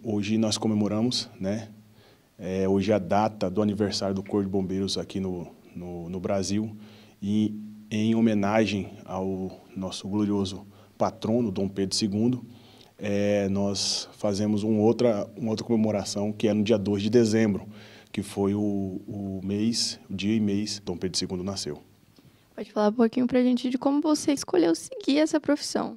Hoje nós comemoramos, né? É, hoje é a data do aniversário do Corpo de Bombeiros aqui no, no, no Brasil e em homenagem ao nosso glorioso patrono, Dom Pedro II, é, nós fazemos uma outra, uma outra comemoração que é no dia 2 de dezembro, que foi o, o mês, o dia e mês Dom Pedro II nasceu. Pode falar um pouquinho para a gente de como você escolheu seguir essa profissão.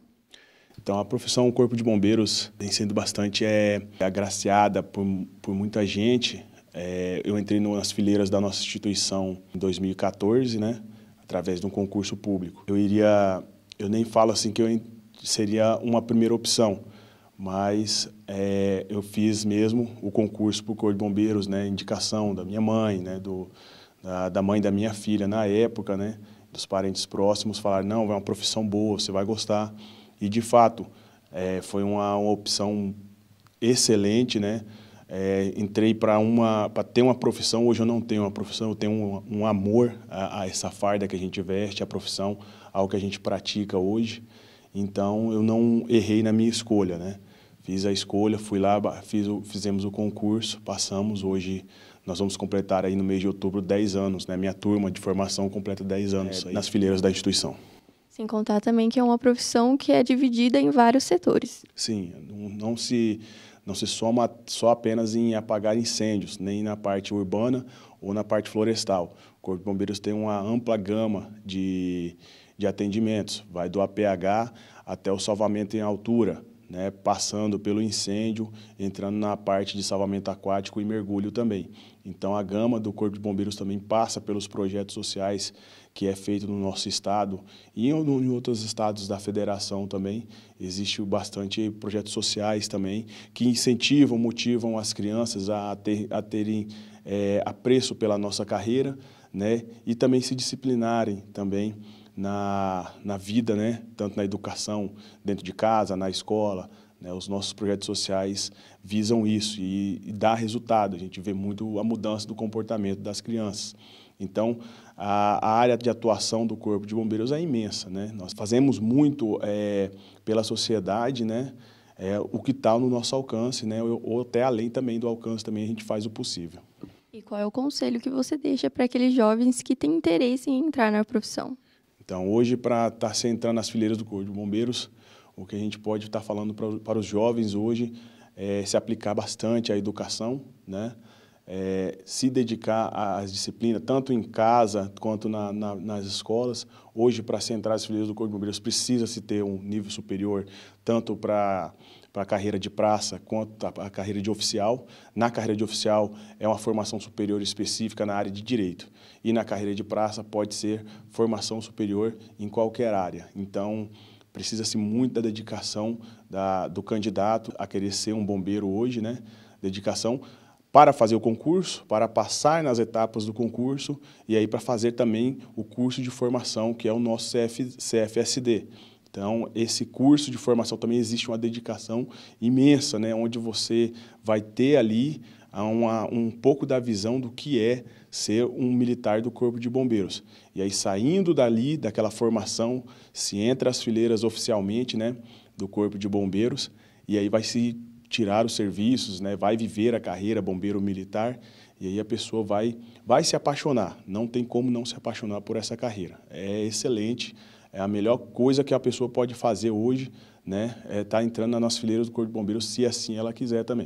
Então, a profissão Corpo de Bombeiros vem sendo bastante é, agraciada por, por muita gente. É, eu entrei nas fileiras da nossa instituição em 2014, né? Através de um concurso público. Eu iria... Eu nem falo assim que eu seria uma primeira opção, mas é, eu fiz mesmo o concurso para o Corpo de Bombeiros, né? Indicação da minha mãe, né? Do, da, da mãe da minha filha na época, né? Dos parentes próximos falaram, não, é uma profissão boa, você vai gostar. E, de fato, é, foi uma, uma, opção excelente, né? É, entrei para uma para ter uma profissão hoje eu não tenho uma profissão eu tenho um, um amor a, a, essa farda que a gente veste a profissão ao que a gente pratica hoje então eu não errei na minha escolha né fiz a escolha fui lá fiz o, fizemos o concurso passamos hoje nós vamos completar aí no mês de outubro 10 anos né minha turma de formação completa 10 anos é, nas fileiras da instituição sem contar também que é uma profissão que é dividida em vários setores. Sim, não se não se soma só apenas em apagar incêndios, nem na parte urbana ou na parte florestal. O Corpo de Bombeiros tem uma ampla gama de, de atendimentos, vai do APH até o salvamento em altura, né, passando pelo incêndio, entrando na parte de salvamento aquático e mergulho também. Então a gama do Corpo de Bombeiros também passa pelos projetos sociais que é feito no nosso estado e em, outros estados da federação também. Existe bastante projetos sociais também que incentivam, motivam as crianças a, ter, a terem é, apreço pela nossa carreira né, e também se disciplinarem também na, na vida, né? tanto na educação, dentro de casa, na escola. Né? Os nossos projetos sociais visam isso e, e dá resultado. A gente vê muito a mudança do comportamento das crianças. Então, a, a, área de atuação do Corpo de Bombeiros é imensa. Né? Nós fazemos muito é, pela sociedade, né? É, o que está no nosso alcance, né? Ou, ou, até além também do alcance, também a gente faz o possível. E qual é o conselho que você deixa para aqueles jovens que têm interesse em entrar na profissão? Então, hoje, para estar tá se entrando nas fileiras do Corpo de Bombeiros, o que a gente pode estar tá falando pra, para os jovens hoje é se aplicar bastante à educação, né? é, se dedicar às disciplinas, tanto em casa quanto na, na, nas escolas. Hoje, para as centrais filhas do Corpo de Bombeiros, precisa-se ter um nível superior, tanto para a carreira de praça quanto a, a carreira de oficial. Na carreira de oficial, é uma formação superior específica na área de direito. E na carreira de praça, pode ser formação superior em qualquer área. Então, precisa-se muito da dedicação da, do candidato a querer ser um bombeiro hoje, né? Dedicação para fazer o concurso, para passar nas etapas do concurso e aí para fazer também o curso de formação, que é o nosso CF, CFSD. Então, esse curso de formação também existe uma dedicação imensa, né? onde você vai ter ali ah, uma, um pouco da visão do que é ser um militar do Corpo de Bombeiros. E aí, saindo dali, daquela formação, se entra as fileiras oficialmente né, do Corpo de Bombeiros, e aí vai se tirar os serviços, né, vai viver a carreira bombeiro militar e aí a pessoa vai, vai se apaixonar. Não tem como não se apaixonar por essa carreira. É excelente, é a melhor coisa que a pessoa pode fazer hoje, né? É estar tá entrando na nossa fileira do Corpo de Bombeiros, se assim ela quiser também.